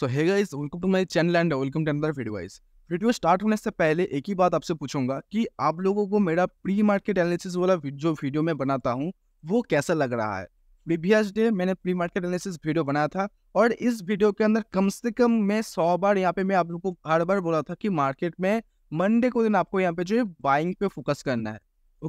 So hi guys welcome to my channel and welcome to another video guys video start होने से पहले एक ही बात आपसे पूछूंगा कि आप लोगों को मेरा प्री मार्केट एनालिसिस वाला जो वीडियो मैं बनाता हूँ वो कैसा लग रहा है प्रीवियस डे मैंने प्री मार्केट एनालिसिस वीडियो बनाया था और इस वीडियो के अंदर कम से कम मैं सौ बार यहाँ पे मैं आप लोगों को हर बार बोला था कि मार्केट में मंडे को दिन आपको यहाँ पे जो है बाइंग पे फोकस करना है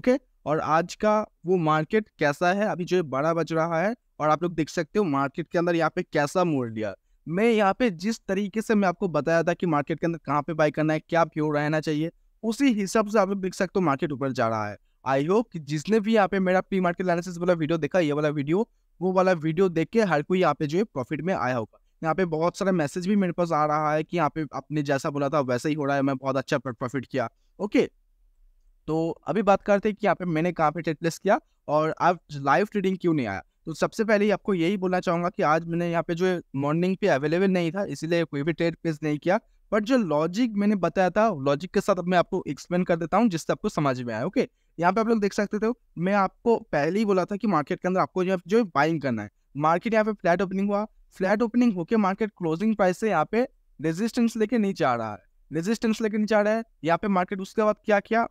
ओके और आज का वो मार्केट कैसा है अभी जो है बड़ा बज रहा है और आप लोग देख सकते हो मार्केट के अंदर यहाँ पे कैसा मोड़ लिया मैं यहाँ पे जिस तरीके से मैं आपको बताया था कि मार्केट के अंदर कहाँ पे बाई करना है क्या प्योर रहना चाहिए उसी हिसाब से आप देख सकते हो मार्केट ऊपर जा रहा है आई होप कि जिसने भी यहाँ पे मेरा प्री मार्केट एनालिसिस वाला वीडियो देखा ये वाला वीडियो वो वाला वीडियो देख के हर कोई यहाँ पे जो है प्रॉफिट में आया होगा यहाँ पे बहुत सारा मैसेज भी मेरे पास आ रहा है कि यहाँ पे आपने जैसा बोला था वैसा ही हो रहा है मैं बहुत अच्छा प्रॉफिट किया ओके तो अभी बात करते हैं कि यहाँ पे मैंने कहाँ पे ट्रेड प्लेस किया और आप लाइव ट्रेडिंग क्यों नहीं आया तो सबसे पहले ही आपको यही बोलना चाहूंगा कि आज मैंने यहाँ पे जो मॉर्निंग पे अवेलेबल नहीं था इसीलिए कोई भी ट्रेड पेज नहीं किया बट जो लॉजिक मैंने बताया था लॉजिक के साथ अब मैं आपको एक्सप्लेन कर देता हूँ जिससे आपको समझ में आए ओके यहाँ पे आप लोग देख सकते थे मैं आपको पहले ही बोला था कि मार्केट के अंदर आपको जो जो बाइंग करना है मार्केट यहाँ पे फ्लैट ओपनिंग हुआ फ्लैट ओपनिंग होकर मार्केट क्लोजिंग प्राइस से यहाँ पे रेजिस्टेंस लेके नीचे आ रहा है रेजिस्टेंस लेके नीचे आ रहा है यहाँ पे मार्केट उसके बाद क्या किया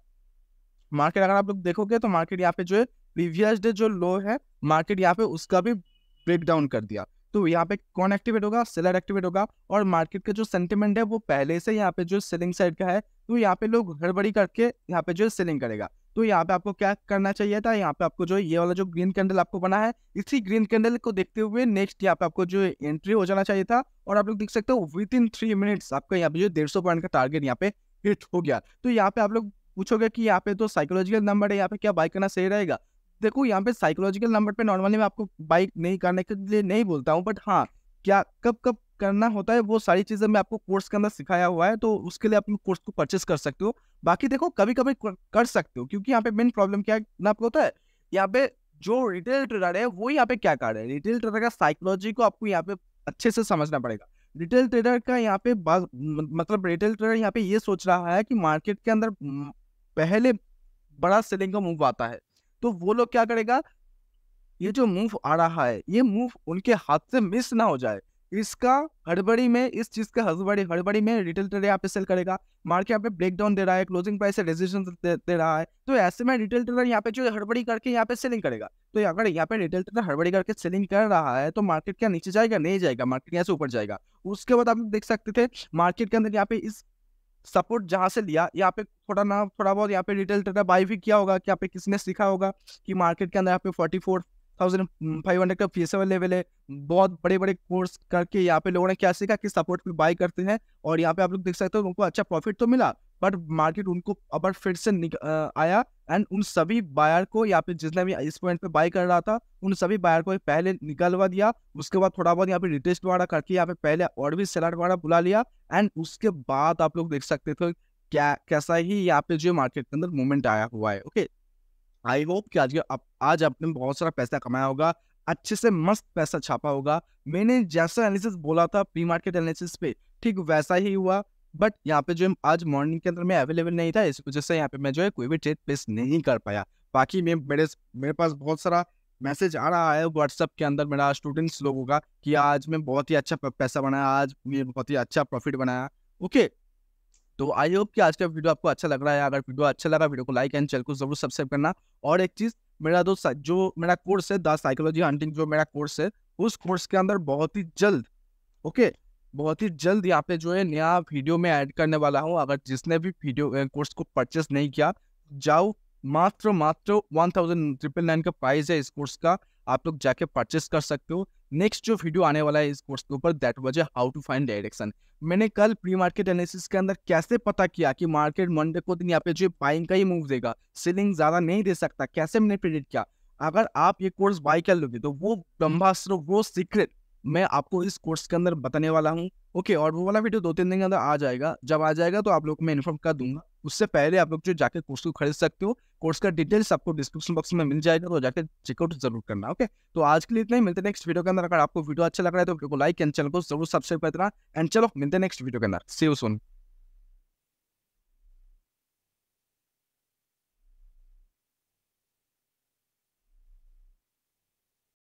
मार्केट अगर आप लोग देखोगे तो मार्केट यहाँ पे जो है प्रीवियस डे जो लो है मार्केट यहाँ पे उसका भी ब्रेक डाउन कर दिया तो यहाँ पे कौन एक्टिवेट होगा सेलर एक्टिवेट होगा और मार्केट का जो सेंटिमेंट है वो पहले से यहाँ पे जो सेलिंग साइड का है तो यहाँ पे लोग हड़बड़ी करके यहाँ पे जो सेलिंग करेगा तो यहाँ पे आपको क्या करना चाहिए था यहाँ पे आपको जो ये वाला जो ग्रीन कैंडल आपको बना है इसी ग्रीन कैंडल को देखते हुए नेक्स्ट यहाँ पे आपको जो एंट्री हो जाना चाहिए था और आप लोग देख सकते हो विद इन थ्री मिनट्स आपका यहाँ पे जो डेढ़ सौ पॉइंट का टारगेट यहाँ पे हिट हो गया तो यहाँ पे आप लोग पूछोगे कि यहाँ पे तो साइकोलॉजिकल नंबर है यहाँ पे क्या बाय करना सही रहेगा देखो यहाँ पे साइकोलॉजिकल नंबर पे नॉर्मली मैं आपको बाइक नहीं करने के लिए नहीं बोलता हूँ बट हाँ क्या कब कब करना होता है वो सारी चीज़ें मैं आपको कोर्स के अंदर सिखाया हुआ है तो उसके लिए आप कोर्स को परचेस कर सकते हो बाकी देखो कभी कभी कर सकते हो क्योंकि यहाँ पे मेन प्रॉब्लम क्या ना आपको होता है यहाँ पे जो रिटेल ट्रेडर है वो यहाँ पे क्या कर रहे हैं रिटेल ट्रेडर का साइकोलॉजी को आपको यहाँ पे अच्छे से समझना पड़ेगा रिटेल ट्रेडर का यहाँ पे मतलब रिटेल ट्रेडर यहाँ पे ये सोच रहा है कि मार्केट के अंदर पहले बड़ा सेलिंग का मूव आता है तो वो लोग क्या करेगा ये जो मूव आ रहा है ये मूव उनके हाथ से मिस ना हो जाए इसका हड़बड़ी में इस चीज का हड़बड़ी हड़बड़ी में रिटेल ट्रेडर यहाँ पे सेल करेगा मार्केट यहाँ पे ब्रेक डाउन दे रहा है क्लोजिंग प्राइस से रेजिस्टेंस दे, दे रहा है तो ऐसे में रिटेल ट्रेडर यहाँ पे जो हड़बड़ी करके यहाँ पे सेलिंग करेगा तो अगर यहाँ पे रिटेल ट्रेडर हड़बड़ी करके सेलिंग कर रहा है तो मार्केट क्या नीचे जाएगा नहीं जाएगा मार्केट यहाँ से ऊपर जाएगा उसके बाद आप देख सकते थे मार्केट के अंदर यहाँ पे इस सपोर्ट जहाँ से लिया यहाँ पे थोड़ा ना थोड़ा बहुत यहाँ पे रिटेल ट्रेडर बाई भी किया होगा कि यहाँ पे किसने सीखा होगा कि मार्केट के अंदर यहाँ पे forty four thousand five hundred का फी अवेलेबल है बहुत बड़े बड़े कोर्स करके यहाँ पे लोगों ने क्या सीखा कि सपोर्ट पे बाई करते हैं और यहाँ पे आप लोग देख सकते हो उनको अच्छा प्रॉफिट तो मिला बट मार्केट उनको अब फिर से आया एंड उन सभी बायर को यहाँ पे जिसने भी इस पॉइंट पे बाई कर रहा था उन सभी बायर को पहले निकलवा दिया उसके बाद थोड़ा बहुत यहाँ पे रिटेस्ट वाड़ा करके यहाँ पे पहले और भी सेलर वाड़ा बुला लिया एंड उसके बाद आप लोग देख सकते थे क्या कैसा ही यहाँ पे जो मार्केट के अंदर मूवमेंट आया हुआ है ओके okay? आई होप कि आज आप, आज आपने बहुत सारा पैसा कमाया होगा अच्छे से मस्त पैसा छापा होगा मैंने जैसा एनालिसिस बोला था प्री मार्केट एनालिसिस पे ठीक वैसा ही हुआ बट यहाँ पे जो आज मॉर्निंग के अंदर मैं अवेलेबल नहीं था इस वजह से यहाँ पे मैं जो है कोई भी ट्रेड प्लेस नहीं कर पाया बाकी मैं मेरे मेरे पास बहुत सारा मैसेज आ रहा है व्हाट्सअप के अंदर मेरा स्टूडेंट्स लोगों का कि आज मैं बहुत ही अच्छा पैसा बनाया आज मैं बहुत ही अच्छा प्रॉफिट बनाया ओके तो आई होप कि आज का वीडियो आपको अच्छा लग रहा है अगर वीडियो अच्छा लगा वीडियो को लाइक एंड चैनल को जरूर सब्सक्राइब करना और एक चीज़ मेरा दो जो मेरा कोर्स है द साइकोलॉजी हंटिंग जो मेरा कोर्स है उस कोर्स के अंदर बहुत ही जल्द ओके बहुत ही जल्द यहाँ पे जो है नया वीडियो में ऐड करने वाला हूँ अगर जिसने भी वीडियो कोर्स को परचेस नहीं किया जाओ मात्र मात्र वन थाउजेंड ट्रिपल नाइन का प्राइस है इस कोर्स का आप लोग जाके परचेस कर सकते हो नेक्स्ट जो वीडियो आने वाला है इस कोर्स के ऊपर that was how to find direction मैंने कल प्री मार्केट एनालिसिस के अंदर कैसे पता किया कि मार्केट मंडे को दिन यहाँ पे जो बाइंग का ही मूव देगा सेलिंग ज़्यादा नहीं दे सकता कैसे मैंने प्रिडिक्ट किया अगर आप ये कोर्स बाई कर लोगे तो वो ब्रह्मास्त्र वो सीक्रेट मैं आपको इस कोर्स के अंदर बताने वाला हूँ ओके और वो वाला वीडियो दो तीन दिन के अंदर आ जाएगा जब आ जाएगा तो आप लोग मैं इन्फॉर्म कर दूंगा उससे पहले आप लोग जो जाकर कोर्स को खरीद सकते हो कोर्स का डिटेल्स आपको डिस्क्रिप्शन बॉक्स में मिल जाएगा तो जाकर चेकआउट जरूर करना ओके तो आज के लिए इतना ही मिलते नेक्स्ट वीडियो के अंदर अगर आपको वीडियो अच्छा लग रहा है तो वीडियो को लाइक एंड चैनल को जरूर सब्सक्राइब करना एंड चलो मिलते नेक्स्ट वीडियो के अंदर सेव सोन